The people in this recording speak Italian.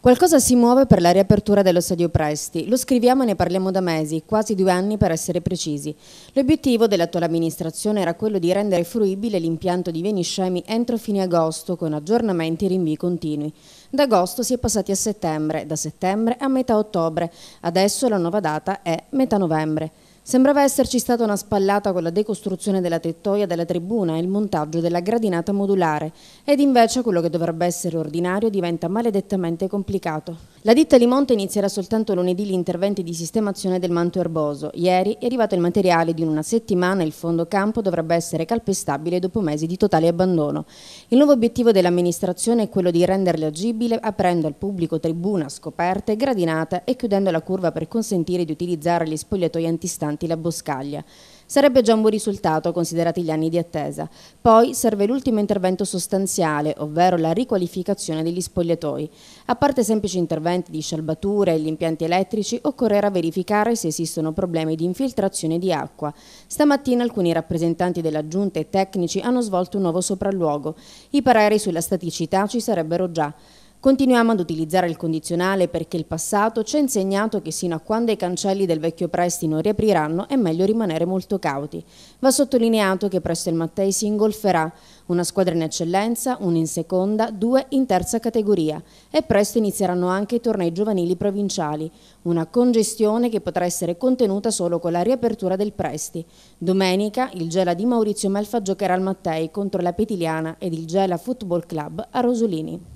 Qualcosa si muove per la riapertura dello stadio Presti. Lo scriviamo e ne parliamo da mesi, quasi due anni per essere precisi. L'obiettivo dell'attuale amministrazione era quello di rendere fruibile l'impianto di Veniscemi entro fine agosto, con aggiornamenti e rinvii continui. Da agosto si è passati a settembre, da settembre a metà ottobre, adesso la nuova data è metà novembre. Sembrava esserci stata una spallata con la decostruzione della tettoia della tribuna e il montaggio della gradinata modulare, ed invece quello che dovrebbe essere ordinario diventa maledettamente complicato. La ditta Limonte inizierà soltanto lunedì gli interventi di sistemazione del manto erboso. Ieri è arrivato il materiale di una settimana e il fondo campo dovrebbe essere calpestabile dopo mesi di totale abbandono. Il nuovo obiettivo dell'amministrazione è quello di renderle agibile aprendo al pubblico tribuna, scoperte, gradinata e chiudendo la curva per consentire di utilizzare gli spogliatoi antistanti la boscaglia. Sarebbe già un buon risultato, considerati gli anni di attesa. Poi serve l'ultimo intervento sostanziale, ovvero la riqualificazione degli spogliatoi. A parte semplici interventi di scialbature e gli impianti elettrici, occorrerà verificare se esistono problemi di infiltrazione di acqua. Stamattina alcuni rappresentanti della Giunta e tecnici hanno svolto un nuovo sopralluogo. I pareri sulla staticità ci sarebbero già. Continuiamo ad utilizzare il condizionale perché il passato ci ha insegnato che sino a quando i cancelli del vecchio Presti non riapriranno è meglio rimanere molto cauti. Va sottolineato che presto il Mattei si ingolferà, una squadra in eccellenza, una in seconda, due in terza categoria e presto inizieranno anche i tornei giovanili provinciali, una congestione che potrà essere contenuta solo con la riapertura del Presti. Domenica il Gela di Maurizio Melfa giocherà al Mattei contro la Petiliana ed il Gela Football Club a Rosolini.